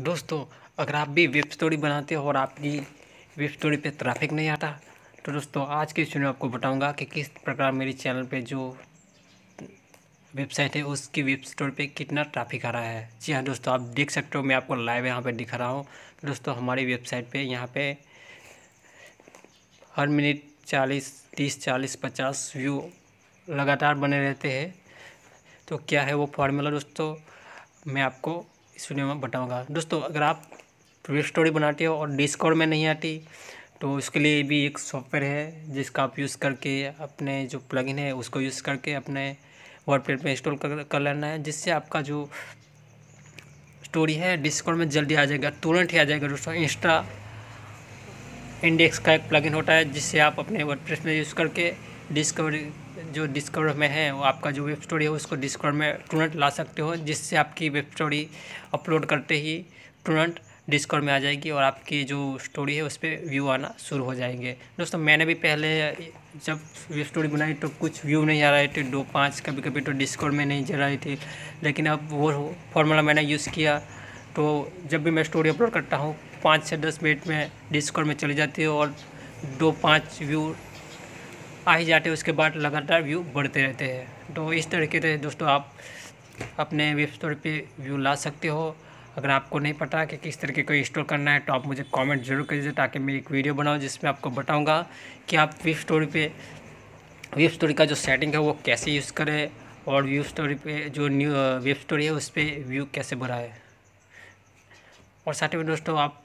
दोस्तों अगर आप भी वेब स्टोरी बनाते हो और आपकी वेब स्टोरी पे ट्रैफिक नहीं आता तो दोस्तों आज के वीडियो में आपको बताऊंगा कि किस प्रकार मेरे चैनल पे जो वेबसाइट है उसकी वेब स्टोरी पे कितना ट्रैफिक आ रहा है जी हाँ दोस्तों आप देख सकते हो मैं आपको लाइव यहाँ पर दिखा रहा हूँ दोस्तों हमारी वेबसाइट पर यहाँ पर हर मिनट चालीस तीस चालीस पचास व्यू लगातार बने रहते हैं तो क्या है वो फॉर्मूला दोस्तों मैं आपको इस वीडियो में बताऊँगा दोस्तों अगर आप प्रीवियस स्टोरी बनाते हो और डिस्कॉर्ड में नहीं आती तो उसके लिए भी एक सॉफ्टवेयर है जिसका आप यूज़ करके अपने जो प्लगइन है उसको यूज़ करके अपने वर्डप्रेस में इंस्टॉल कर, कर लेना है जिससे आपका जो स्टोरी है डिस्कॉर्ड में जल्दी आ जाएगा तुरंत ही आ जाएगा दोस्तों इंस्टा इंडेक्स का एक प्लगइन होता है जिससे आप अपने वर्डप्रेस में यूज़ करके डिस्कवरी जो डिस्कवर में है वो आपका जो वेब स्टोरी है उसको डिस्कवर में तुरंत ला सकते हो जिससे आपकी वेब स्टोरी अपलोड करते ही तुरंत डिस्कवर में आ जाएगी और आपकी जो स्टोरी है उस पर व्यू आना शुरू हो जाएंगे दोस्तों मैंने भी पहले जब वेब स्टोरी बनाई तो कुछ व्यू नहीं आ रहे थे दो पाँच कभी कभी तो डिस्कवर में नहीं जा रही थी लेकिन अब वो फॉर्मूला मैंने यूज़ किया तो जब भी मैं स्टोरी अपलोड करता हूँ पाँच से दस मिनट में डिस्कवर में चली जाती है और दो पाँच व्यू आ ही जाते उसके बाद लगातार व्यू बढ़ते रहते हैं तो इस तरीके से दोस्तों आप अपने वेब स्टोर पर व्यू ला सकते हो अगर आपको नहीं पता कि किस तरीके को इंस्टॉल करना है तो आप मुझे कमेंट जरूर कर दीजिए ताकि मैं एक वीडियो बनाऊं जिसमें आपको बताऊँगा कि आप वेब स्टोरी पे वेब स्टोरी का जो सेटिंग है वो कैसे यूज़ करें और व्यू स्टोरी पे जो न्यू वेब स्टोरी है उस पर व्यू कैसे बढ़ाए और साथ ही में दोस्तों आप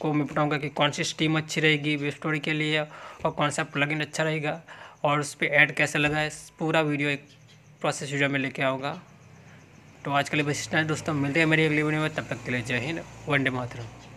को मैं बताऊँगा कि कौन सी स्टीम अच्छी रहेगी वेब स्टोरी के लिए और कौन सा प्लगइन अच्छा रहेगा और उस पर ऐड कैसे लगाए पूरा वीडियो एक प्रोसेस वीडियो में लेके आऊँगा तो आज के लिए बस इतना दोस्तों मिलते हैं मेरी अगली वीडियो में तब तक के लिए जय हिंद वनडे मातरम